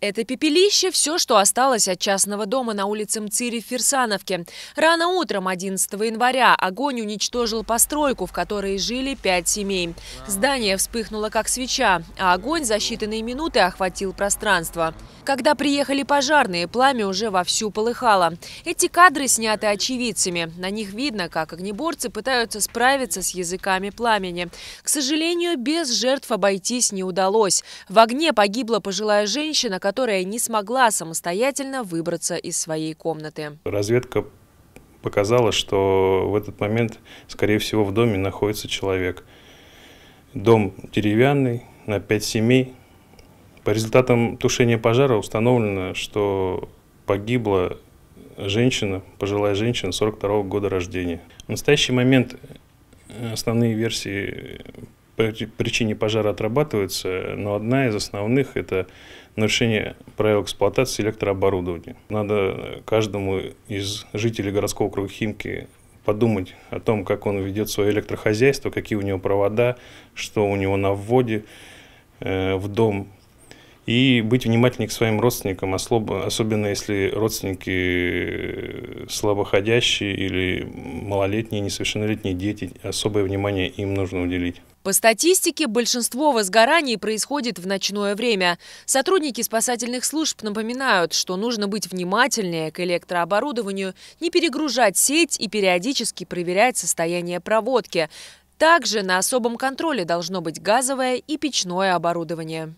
Это пепелище – все, что осталось от частного дома на улице Мцири в Фирсановке. Рано утром 11 января огонь уничтожил постройку, в которой жили пять семей. Здание вспыхнуло как свеча, а огонь за считанные минуты охватил пространство. Когда приехали пожарные, пламя уже вовсю полыхало. Эти кадры сняты очевидцами. На них видно, как огнеборцы пытаются справиться с языками пламени. К сожалению, без жертв обойтись не удалось. В огне погибла пожилая женщина, которая не смогла самостоятельно выбраться из своей комнаты. Разведка показала, что в этот момент, скорее всего, в доме находится человек. Дом деревянный, на 5 семей. По результатам тушения пожара установлено, что погибла женщина, пожилая женщина 42 года рождения. В настоящий момент э, основные версии причине пожара отрабатывается, но одна из основных – это нарушение правил эксплуатации электрооборудования. Надо каждому из жителей городского округа Химки подумать о том, как он ведет свое электрохозяйство, какие у него провода, что у него на вводе э, в дом. И быть внимательнее к своим родственникам, особенно если родственники э, слабоходящие или малолетние, несовершеннолетние дети, особое внимание им нужно уделить. По статистике, большинство возгораний происходит в ночное время. Сотрудники спасательных служб напоминают, что нужно быть внимательнее к электрооборудованию, не перегружать сеть и периодически проверять состояние проводки. Также на особом контроле должно быть газовое и печное оборудование.